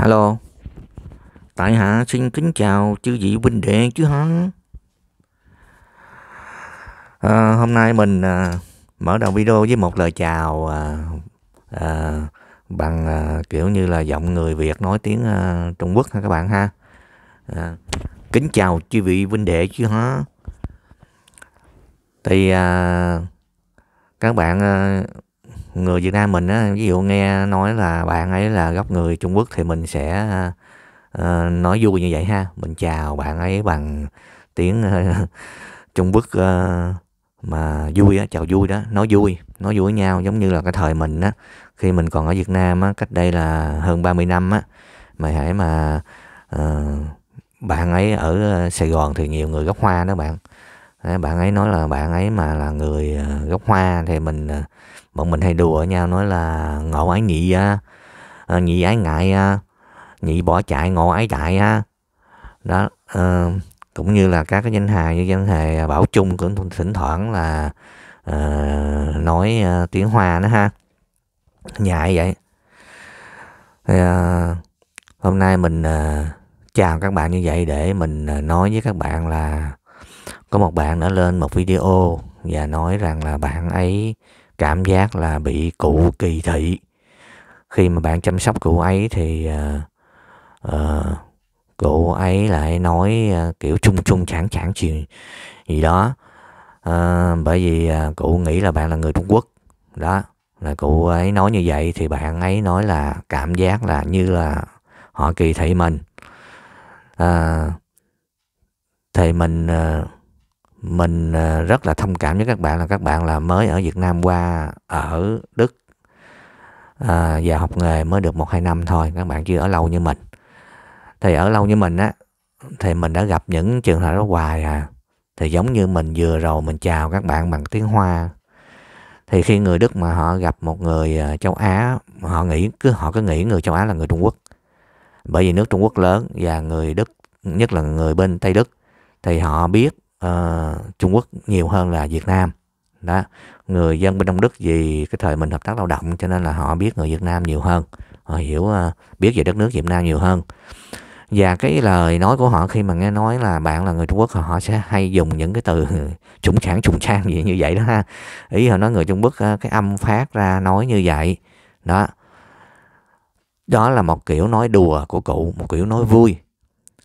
Hello Tại hạ xin kính chào chư vị huynh đệ chứ hả à, Hôm nay mình à, mở đầu video với một lời chào à, à, Bằng à, kiểu như là giọng người Việt nói tiếng à, Trung Quốc ha các bạn ha à, Kính chào chư vị huynh đệ chứ hả Thì à, các bạn à, người Việt Nam mình á ví dụ nghe nói là bạn ấy là gốc người Trung Quốc thì mình sẽ uh, nói vui như vậy ha mình chào bạn ấy bằng tiếng uh, Trung Quốc uh, mà vui á chào vui đó nói vui nói vui với nhau giống như là cái thời mình á khi mình còn ở Việt Nam á cách đây là hơn 30 năm á mày hãy mà uh, bạn ấy ở Sài Gòn thì nhiều người gốc Hoa đó bạn bạn ấy nói là bạn ấy mà là người gốc Hoa thì mình bọn mình hay đùa nhau nói là ngộ ái nhị uh, ờ, nhị ái ngại uh, nhị bỏ chạy ngộ ái chạy ha đó uh, cũng như là các cái danh hài như danh hề bảo chung cũng thỉnh thoảng là uh, nói uh, tiếng hoa nữa ha nhại vậy thì, uh, hôm nay mình uh, chào các bạn như vậy để mình uh, nói với các bạn là có một bạn đã lên một video và nói rằng là bạn ấy cảm giác là bị cụ kỳ thị khi mà bạn chăm sóc cụ ấy thì uh, uh, cụ ấy lại nói uh, kiểu chung chung chản chản chuyện gì đó uh, bởi vì uh, cụ nghĩ là bạn là người trung quốc đó là cụ ấy nói như vậy thì bạn ấy nói là cảm giác là như là họ kỳ thị mình uh, thì mình uh, mình à, rất là thông cảm với các bạn là các bạn là mới ở Việt Nam qua ở Đức à, và học nghề mới được một hai năm thôi các bạn chưa ở lâu như mình thì ở lâu như mình á thì mình đã gặp những trường hợp đó hoài à thì giống như mình vừa rồi mình chào các bạn bằng tiếng Hoa thì khi người Đức mà họ gặp một người à, châu Á họ nghĩ cứ họ cứ nghĩ người châu Á là người Trung Quốc bởi vì nước Trung Quốc lớn và người Đức nhất là người bên Tây Đức thì họ biết uh, Trung Quốc nhiều hơn là Việt Nam đó người dân bên Đông Đức vì cái thời mình hợp tác lao động cho nên là họ biết người Việt Nam nhiều hơn họ hiểu uh, biết về đất nước Việt Nam nhiều hơn và cái lời nói của họ khi mà nghe nói là bạn là người Trung Quốc họ sẽ hay dùng những cái từ trùng sản trùng sang gì như vậy đó ha ý họ nói người Trung Quốc ờ, cái âm phát ra nói như vậy đó đó là một kiểu nói đùa của cụ một kiểu nói vui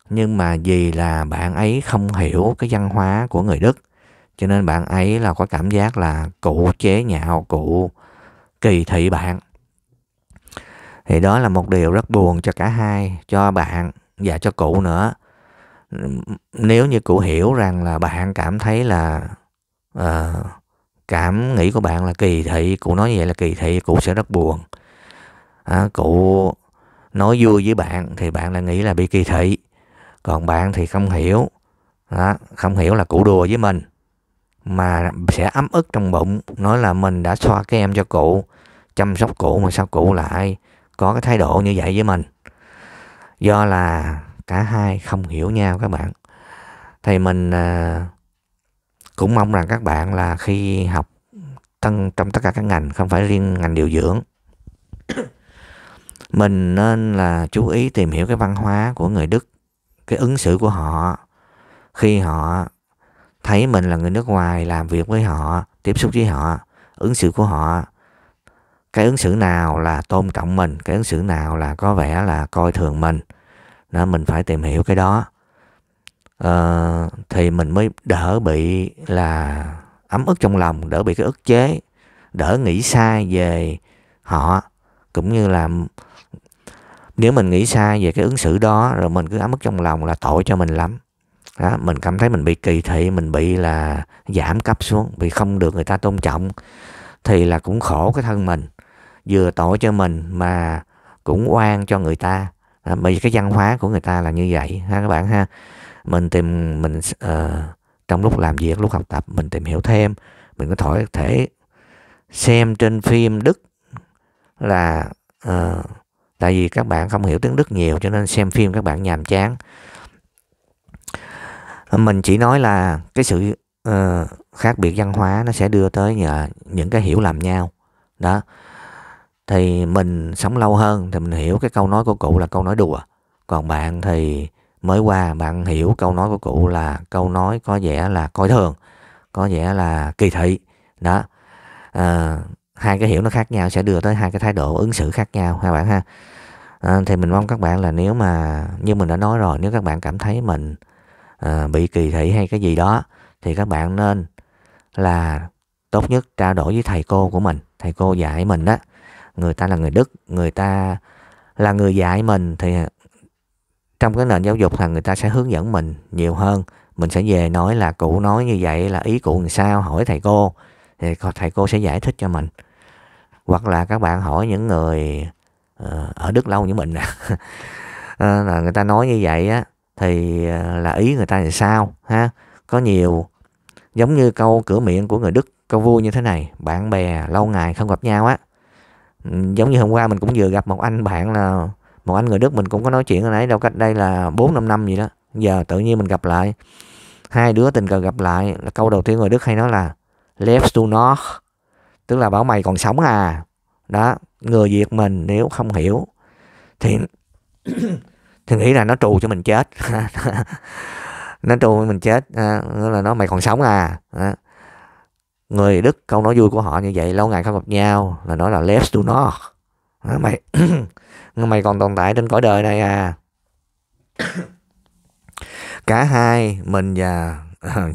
nhưng mà vì là bạn ấy không hiểu cái văn hóa của người đức cho nên bạn ấy là có cảm giác là cụ chế nhạo cụ kỳ thị bạn thì đó là một điều rất buồn cho cả hai cho bạn và cho cụ nữa nếu như cụ hiểu rằng là bạn cảm thấy là uh, cảm nghĩ của bạn là kỳ thị cụ nói như vậy là kỳ thị cụ sẽ rất buồn à, cụ nói vui với bạn thì bạn lại nghĩ là bị kỳ thị còn bạn thì không hiểu đó, không hiểu là cụ đùa với mình mà sẽ ấm ức trong bụng nói là mình đã xoa cái em cho cụ chăm sóc cụ mà sao cụ lại có cái thái độ như vậy với mình do là cả hai không hiểu nhau các bạn thì mình à, cũng mong rằng các bạn là khi học tân trong tất cả các ngành không phải riêng ngành điều dưỡng mình nên là chú ý tìm hiểu cái văn hóa của người Đức cái ứng xử của họ khi họ thấy mình là người nước ngoài làm việc với họ tiếp xúc với họ ứng xử của họ cái ứng xử nào là tôn trọng mình cái ứng xử nào là có vẻ là coi thường mình đó mình phải tìm hiểu cái đó ờ, thì mình mới đỡ bị là ấm ức trong lòng đỡ bị cái ức chế đỡ nghĩ sai về họ cũng như là nếu mình nghĩ sai về cái ứng xử đó rồi mình cứ ám ức trong lòng là tội cho mình lắm đó, mình cảm thấy mình bị kỳ thị mình bị là giảm cấp xuống vì không được người ta tôn trọng thì là cũng khổ cái thân mình vừa tội cho mình mà cũng oan cho người ta à, bởi vì cái văn hóa của người ta là như vậy ha các bạn ha mình tìm mình uh, trong lúc làm việc lúc học tập mình tìm hiểu thêm mình có thể thể xem trên phim đức là uh, tại vì các bạn không hiểu tiếng Đức nhiều cho nên xem phim các bạn nhàm chán mình chỉ nói là cái sự uh, khác biệt văn hóa nó sẽ đưa tới nhờ những cái hiểu lầm nhau đó thì mình sống lâu hơn thì mình hiểu cái câu nói của cụ là câu nói đùa còn bạn thì mới qua bạn hiểu câu nói của cụ là câu nói có vẻ là coi thường có vẻ là kỳ thị đó à, hai cái hiểu nó khác nhau sẽ đưa tới hai cái thái độ ứng xử khác nhau ha bạn ha à, thì mình mong các bạn là nếu mà như mình đã nói rồi nếu các bạn cảm thấy mình à, bị kỳ thị hay cái gì đó thì các bạn nên là tốt nhất trao đổi với thầy cô của mình thầy cô dạy mình đó người ta là người đức người ta là người dạy mình thì trong cái nền giáo dục là người ta sẽ hướng dẫn mình nhiều hơn mình sẽ về nói là cụ nói như vậy là ý cụ làm sao hỏi thầy cô thì thầy cô sẽ giải thích cho mình hoặc là các bạn hỏi những người ờ, ở Đức lâu như mình nè ờ, là người ta nói như vậy á thì ờ, là ý người ta là sao ha có nhiều giống như câu cửa miệng của người Đức câu vui như thế này bạn bè lâu ngày không gặp nhau á ừ, giống như hôm qua mình cũng vừa gặp một anh bạn là một anh người Đức mình cũng có nói chuyện ở nãy đâu cách đây là bốn năm năm gì đó giờ tự nhiên mình gặp lại hai đứa tình cờ gặp lại là câu đầu tiên người Đức hay nói là left to north tức là bảo mày còn sống à đó người việt mình nếu không hiểu thì thì nghĩ là nó trù cho mình chết nó trù cho mình chết à, là nó mày còn sống à, à người Đức câu nói vui của họ như vậy lâu ngày không gặp nhau là nói là left to nó mày mày còn tồn tại trên cõi đời này à cả hai mình và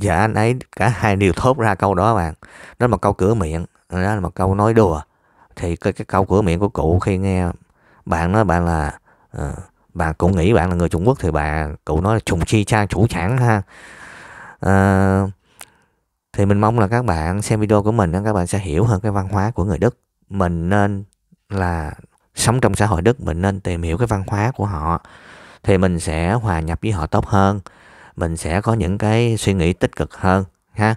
và anh ấy cả hai đều thốt ra câu đó bạn đó là một câu cửa miệng đó là một câu nói đùa thì cái cái câu cửa miệng của cụ khi nghe bạn nói bạn là uh, bà cụ nghĩ bạn là người Trung Quốc thì bà cụ nói là trùng chi cha chủ chẳng ha uh, thì mình mong là các bạn xem video của mình các bạn sẽ hiểu hơn cái văn hóa của người Đức mình nên là sống trong xã hội Đức mình nên tìm hiểu cái văn hóa của họ thì mình sẽ hòa nhập với họ tốt hơn mình sẽ có những cái suy nghĩ tích cực hơn ha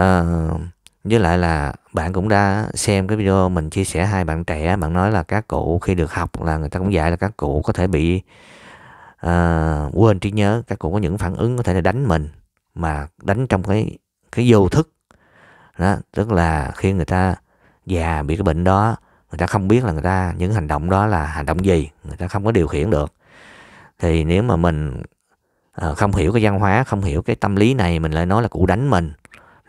uh, với lại là bạn cũng đã xem cái video mình chia sẻ hai bạn trẻ bạn nói là các cụ khi được học là người ta cũng dạy là các cụ có thể bị uh, quên trí nhớ các cụ có những phản ứng có thể là đánh mình mà đánh trong cái cái vô thức đó tức là khi người ta già bị cái bệnh đó người ta không biết là người ta những hành động đó là hành động gì người ta không có điều khiển được thì nếu mà mình uh, không hiểu cái văn hóa không hiểu cái tâm lý này mình lại nói là cụ đánh mình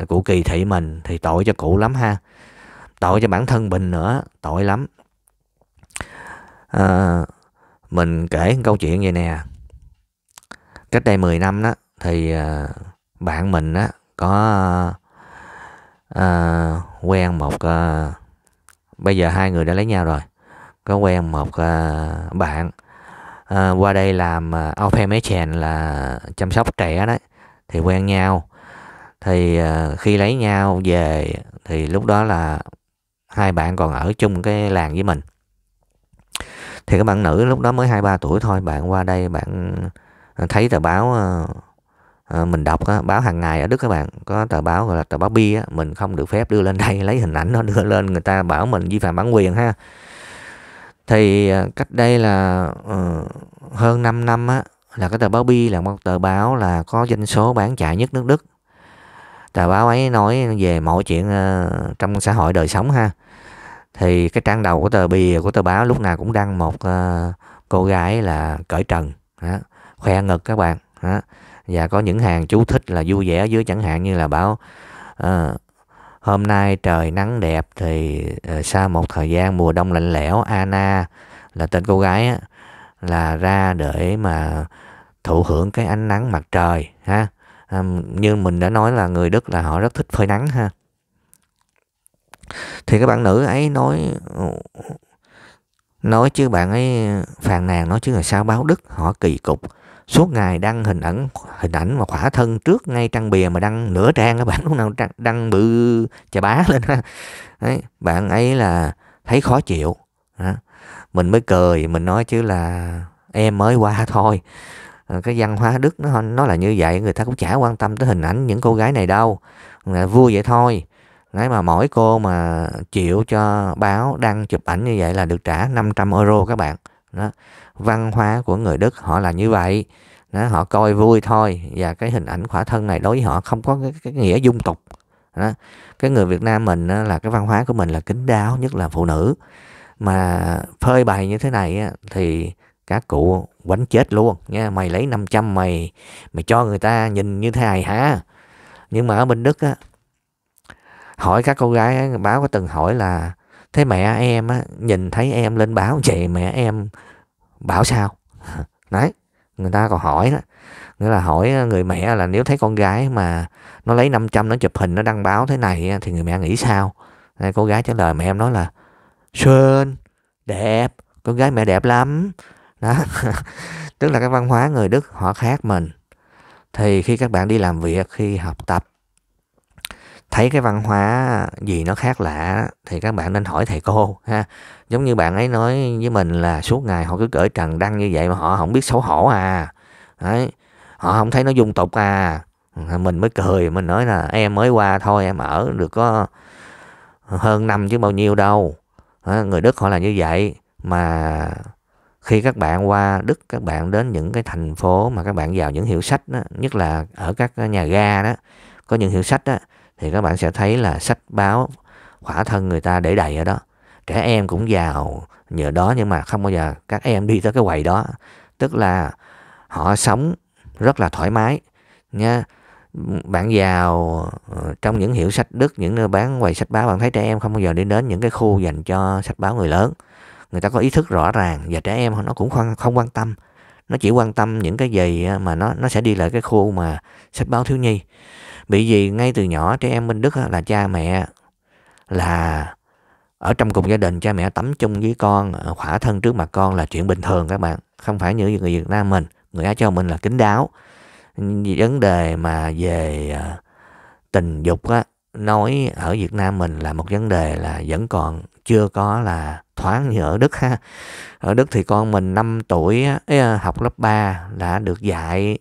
cụ kỳ thị mình thì tội cho cụ lắm ha tội cho bản thân mình nữa tội lắm à, mình kể câu chuyện vậy nè cách đây 10 năm đó thì à, bạn mình á có à, quen một à, bây giờ hai người đã lấy nhau rồi có quen một à, bạn à, qua đây làm uh, au pair là chăm sóc trẻ đấy thì quen nhau thì à, khi lấy nhau về thì lúc đó là hai bạn còn ở chung cái làng với mình thì các bạn nữ lúc đó mới hai ba tuổi thôi bạn qua đây bạn à, thấy tờ báo à, mình đọc á, báo hàng ngày ở Đức các bạn có tờ báo gọi là tờ báo bi mình không được phép đưa lên đây lấy hình ảnh nó đưa lên người ta bảo mình vi phạm bản quyền ha thì cách đây là ờ, hơn 5 năm á là cái tờ báo bi là một tờ báo là có doanh số bán chạy nhất nước Đức tờ báo ấy nói về mọi chuyện ờ, trong xã hội đời sống ha thì cái trang đầu của tờ bìa của tờ báo lúc nào cũng đăng một ờ, cô gái là cởi trần khoe ngực các bạn và có những hàng chú thích là vui vẻ dưới chẳng hạn như là bảo ờ, hôm nay trời nắng đẹp thì sau một thời gian mùa đông lạnh lẽo Anna là tên cô gái là ra để mà thụ hưởng cái ánh nắng mặt trời ha à, như mình đã nói là người Đức là họ rất thích phơi nắng ha thì cái bạn nữ ấy nói nói chứ bạn ấy phàn nàn nói chứ là sao báo Đức họ kỳ cục suốt ngày đăng hình ảnh hình ảnh mà khỏa thân trước ngay trang bìa mà đăng nửa trang các bạn lúc nào đăng, đăng bự chà bá lên ha Đấy, bạn ấy là thấy khó chịu đó. mình mới cười mình nói chứ là em mới qua thôi Ờ, cái văn hóa đức nó nó là như vậy người ta cũng chả quan tâm tới hình ảnh những cô gái này đâu là ờ, vui vậy thôi Nói mà mỗi cô mà chịu cho báo đăng chụp ảnh như vậy là được trả 500 euro các bạn. Đó. Văn hóa của người Đức họ là như vậy. Đó, họ coi vui thôi và cái hình ảnh khỏa thân này đối với họ không có cái, cái nghĩa dung tục. Đó. Cái người Việt Nam mình đó, là cái văn hóa của mình là kính đáo nhất là phụ nữ. Mà phơi bày như thế này thì các cụ quánh chết luôn nha mày lấy 500 mày mày cho người ta nhìn như thế này hả nhưng mà ở bên Đức á hỏi các cô gái báo có từng hỏi là thế mẹ em á nhìn thấy em lên báo vậy mẹ em bảo sao đấy người ta còn hỏi đó nghĩa là hỏi người mẹ là nếu thấy con gái mà nó lấy 500 nó chụp hình nó đăng báo thế này thì người mẹ nghĩ sao Đây, cô gái trả lời mẹ em nói là Sơn đẹp con gái mẹ đẹp lắm đó tức là cái văn hóa người đức họ khác mình thì khi các bạn đi làm việc khi học tập thấy cái văn hóa gì nó khác lạ thì các bạn nên hỏi thầy cô ha giống như bạn ấy nói với mình là suốt ngày họ cứ cởi trần đăng như vậy mà họ không biết xấu hổ à đấy họ không thấy nó dung tục à mình mới cười mình nói là em mới qua thôi em ở được có hơn năm chứ bao nhiêu đâu người đức họ là như vậy mà khi các bạn qua Đức các bạn đến những cái thành phố mà các bạn vào những hiệu sách đó, nhất là ở các nhà ga đó có những hiệu sách đó thì các bạn sẽ thấy là sách báo khỏa thân người ta để đầy ở đó trẻ em cũng vào nhờ đó nhưng mà không bao giờ các em đi tới cái quầy đó tức là họ sống rất là thoải mái nha bạn vào ờ, trong những hiệu sách đức những nơi bán quầy sách báo bạn thấy trẻ em không bao giờ đi đến những cái khu dành cho sách báo người lớn người ta có ý thức rõ ràng và trẻ em nó cũng không, không quan tâm nó chỉ quan tâm những cái gì mà nó nó sẽ đi lại cái khu mà sách báo thiếu nhi bị gì ngay từ nhỏ trẻ em bên Đức là cha mẹ là ở trong cùng gia đình cha mẹ tắm chung với con ờ, khỏa thân trước mặt con là chuyện bình thường các bạn không phải như người Việt Nam mình người Á Châu mình là kín đáo vấn đề mà về ờ, tình dục á nói ở Việt Nam mình là một vấn đề là vẫn còn chưa có là thoáng như ở Đức ha. Ở Đức thì con mình 5 tuổi ấy, học lớp 3 đã được dạy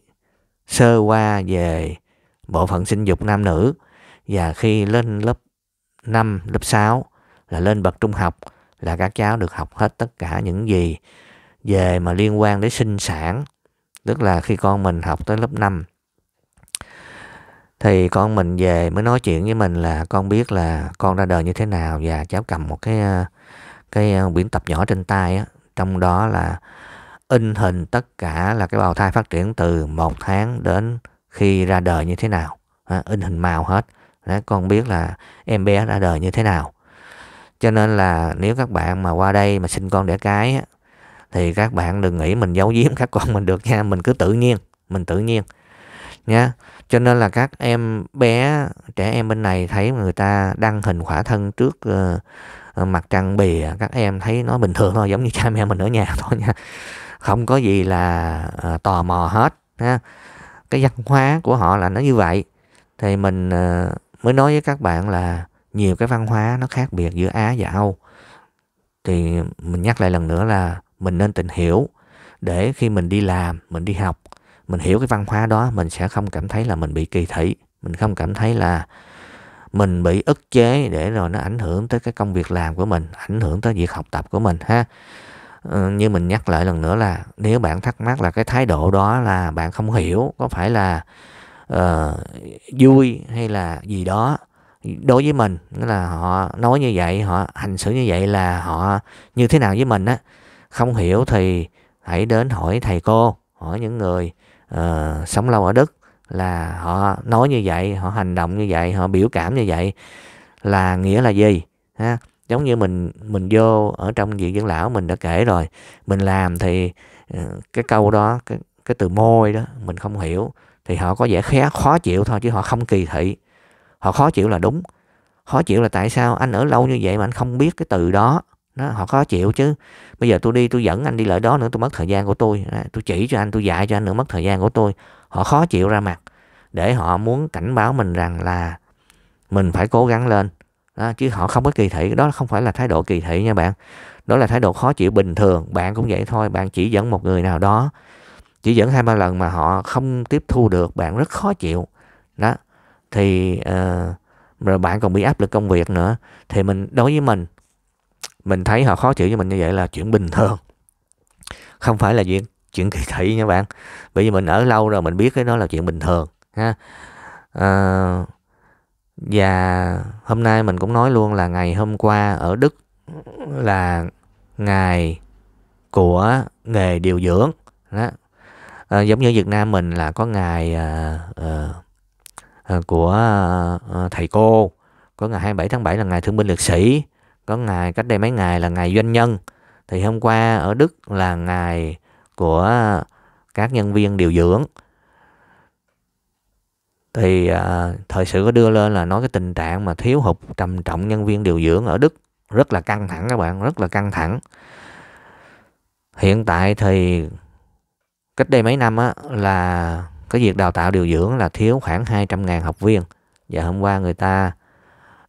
sơ qua về bộ phận sinh dục nam nữ và khi lên lớp 5, lớp 6 là lên bậc trung học là các cháu được học hết tất cả những gì về mà liên quan đến sinh sản. Tức là khi con mình học tới lớp 5 thì con mình về mới nói chuyện với mình là con biết là con ra đời như thế nào và cháu cầm một cái ờ, cái ờ, quyển tập nhỏ trên tay á trong đó là in hình tất cả là cái bào thai phát triển từ một tháng đến khi ra đời như thế nào à, in hình màu hết đó, con biết là em bé ra đời như thế nào cho nên là nếu các bạn mà qua đây mà sinh con đẻ cái á, thì các bạn đừng nghĩ mình giấu giếm các con mình được nha mình cứ tự nhiên mình tự nhiên nhé cho nên là các em bé trẻ em bên này thấy người ta đăng hình khỏa thân trước uh, mặt trăng bìa các em thấy nó bình thường thôi giống như cha mẹ mình ở nhà thôi nha không có gì là uh, tò mò hết ha cái văn hóa của họ là nó như vậy thì mình uh, mới nói với các bạn là nhiều cái văn hóa nó khác biệt giữa Á và Âu thì mình nhắc lại lần nữa là mình nên tìm hiểu để khi mình đi làm mình đi học mình hiểu cái văn hóa đó mình sẽ không cảm thấy là mình bị kỳ thị mình không cảm thấy là mình bị ức chế để rồi nó ảnh hưởng tới cái công việc làm của mình ảnh hưởng tới việc học tập của mình ha ờ, như mình nhắc lại lần nữa là nếu bạn thắc mắc là cái thái độ đó là bạn không hiểu có phải là uh, vui hay là gì đó đối với mình là họ nói như vậy họ hành xử như vậy là họ như thế nào với mình á không hiểu thì hãy đến hỏi thầy cô hỏi những người uh, sống lâu ở Đức là họ nói như vậy, họ hành động như vậy, họ biểu cảm như vậy là nghĩa là gì? Ha? Giống như mình mình vô ở trong viện dưỡng lão mình đã kể rồi, mình làm thì ờ, cái câu đó cái cái từ môi đó mình không hiểu thì họ có vẻ khá khó chịu thôi chứ họ không kỳ thị. Họ khó chịu là đúng. Khó chịu là tại sao anh ở lâu như vậy mà anh không biết cái từ đó đó, họ khó chịu chứ bây giờ tôi đi tôi dẫn anh đi lại đó nữa tôi mất thời gian của tôi tôi chỉ cho anh tôi dạy cho anh nữa mất thời gian của tôi họ khó chịu ra mặt để họ muốn cảnh báo mình rằng là mình phải cố gắng lên đó, chứ họ không có kỳ thị đó không phải là thái độ kỳ thị nha bạn đó là thái độ khó chịu bình thường bạn cũng vậy thôi bạn chỉ dẫn một người nào đó chỉ dẫn hai ba lần mà họ không tiếp thu được bạn rất khó chịu đó thì uh, rồi bạn còn bị áp lực công việc nữa thì mình đối với mình mình thấy họ khó chịu với mình như vậy là chuyện bình thường không phải là chuyện chuyện kỳ thị nha bạn bởi vì mình ở lâu rồi mình biết cái đó là chuyện bình thường ha à, và hôm nay mình cũng nói luôn là ngày hôm qua ở đức là ngày của nghề điều dưỡng đó à, giống như việt nam mình là có ngày à, à, à, của à, à thầy cô có ngày 27 tháng 7 là ngày thương binh liệt sĩ có ngày cách đây mấy ngày là ngày doanh nhân thì hôm qua ở Đức là ngày của các nhân viên điều dưỡng thì à, thời sự có đưa lên là nói cái tình trạng mà thiếu hụt trầm trọng nhân viên điều dưỡng ở Đức rất là căng thẳng các bạn rất là căng thẳng hiện tại thì cách đây mấy năm á là cái việc đào tạo điều dưỡng là thiếu khoảng 200.000 học viên và hôm qua người ta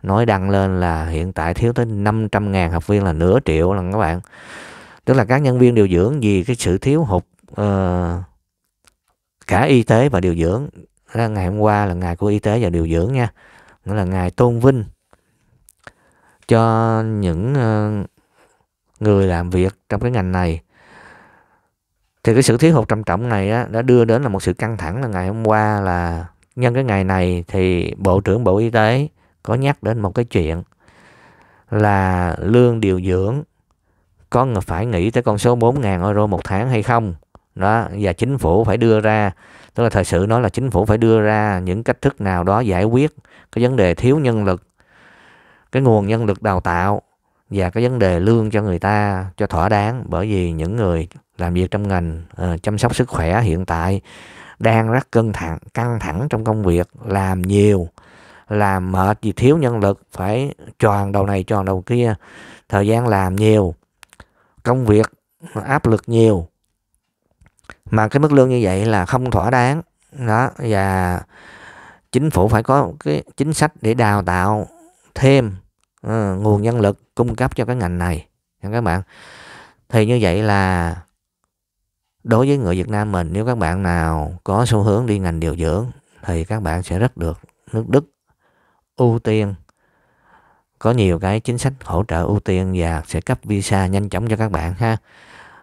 nói đăng lên là hiện tại thiếu tới 500 ngàn học viên là nửa triệu lần các bạn tức là các nhân viên điều dưỡng vì cái sự thiếu hụt uh, cả y tế và điều dưỡng là ngày hôm qua là ngày của y tế và điều dưỡng nha nó là ngày tôn vinh cho những uh, người làm việc trong cái ngành này thì cái sự thiếu hụt trầm trọng này á, đã đưa đến là một sự căng thẳng là ngày hôm qua là nhân cái ngày này thì bộ trưởng bộ y tế có nhắc đến một cái chuyện là lương điều dưỡng có phải nghĩ tới con số 4.000 euro một tháng hay không đó và chính phủ phải đưa ra tức là thời sự nói là chính phủ phải đưa ra những cách thức nào đó giải quyết cái vấn đề thiếu nhân lực cái nguồn nhân lực đào tạo và cái vấn đề lương cho người ta cho thỏa đáng bởi vì những người làm việc trong ngành uh, chăm sóc sức khỏe hiện tại đang rất căng thẳng căng thẳng trong công việc làm nhiều làm mệt vì thiếu nhân lực phải tròn đầu này tròn đầu kia thời gian làm nhiều công việc áp lực nhiều mà cái mức lương như vậy là không thỏa đáng đó và chính phủ phải có cái chính sách để đào tạo thêm uh, nguồn nhân lực cung cấp cho cái ngành này nha các bạn thì như vậy là đối với người Việt Nam mình nếu các bạn nào có xu hướng đi ngành điều dưỡng thì các bạn sẽ rất được nước Đức ưu tiên có nhiều cái chính sách hỗ trợ ưu tiên và sẽ cấp visa nhanh chóng cho các bạn ha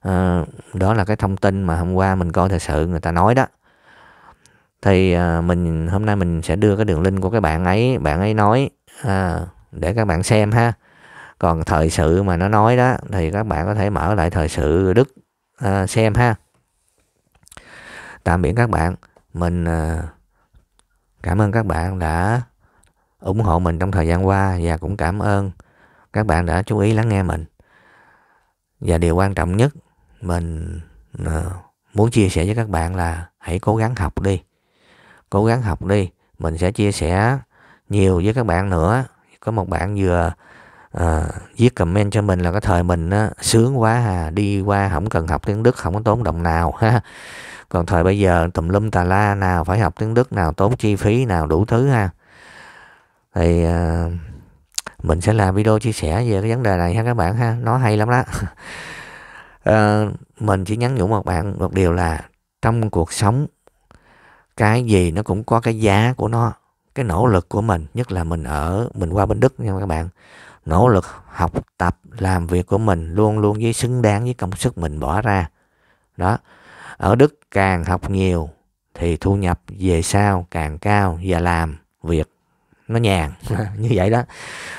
à, đó là cái thông tin mà hôm qua mình coi thời sự người ta nói đó thì à, mình hôm nay mình sẽ đưa cái đường link của cái bạn ấy bạn ấy nói à, để các bạn xem ha còn thời sự mà nó nói đó thì các bạn có thể mở lại thời sự đức à, xem ha tạm biệt các bạn mình à, cảm ơn các bạn đã ủng hộ mình trong thời gian qua và cũng cảm ơn các bạn đã chú ý lắng nghe mình. Và điều quan trọng nhất mình ờ, muốn chia sẻ với các bạn là hãy cố gắng học đi. Cố gắng học đi, mình sẽ chia sẻ nhiều với các bạn nữa. Có một bạn vừa à, viết comment cho mình là cái thời mình á, sướng quá à đi qua không cần học tiếng đức không có tốn đồng nào ha còn thời bây giờ tùm lum tà la nào phải học tiếng đức nào tốn chi phí nào đủ thứ ha thì à, mình sẽ làm video chia sẻ về cái vấn đề này ha các bạn ha nó hay lắm đó à, mình chỉ nhắn nhủ một bạn một điều là trong cuộc sống cái gì nó cũng có cái giá của nó cái nỗ lực của mình nhất là mình ở mình qua bên đức nha các bạn nỗ lực học tập làm việc của mình luôn luôn với xứng đáng với công sức mình bỏ ra đó ở đức càng học nhiều thì thu nhập về sau càng cao và làm việc nó nhàn như vậy đó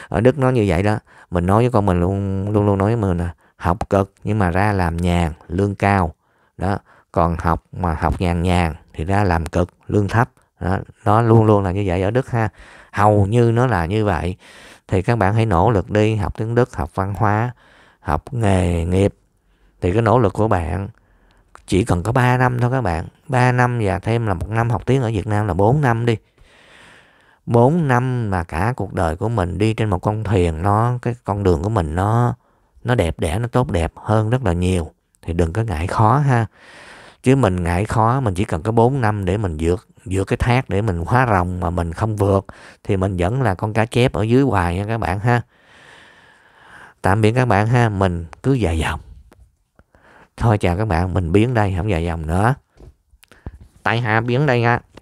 ở đức nó như vậy đó mình nói với con mình luôn luôn luôn nói với mình là học cực nhưng mà ra làm nhàn lương cao đó còn học mà học nhàn nhàn thì ra làm cực lương thấp đó, nó luôn luôn là như vậy ở đức ha hầu như nó là như vậy thì các bạn hãy nỗ lực đi học tiếng đức học văn hóa học nghề nghiệp thì cái nỗ lực của bạn chỉ cần có 3 năm thôi các bạn 3 năm và thêm là một năm học tiếng ở Việt Nam là 4 năm đi 4 năm mà cả cuộc đời của mình đi trên một con thuyền nó cái con đường của mình nó nó đẹp đẽ nó tốt đẹp hơn rất là nhiều thì đừng có ngại khó ha chứ mình ngại khó mình chỉ cần có 4 năm để mình vượt vượt cái thác để mình hóa rồng mà mình không vượt thì mình vẫn là con cá chép ở dưới hoài nha các bạn ha tạm biệt các bạn ha mình cứ dài dòng thôi chào các bạn mình biến đây không dài dòng nữa tại hạ biến đây nha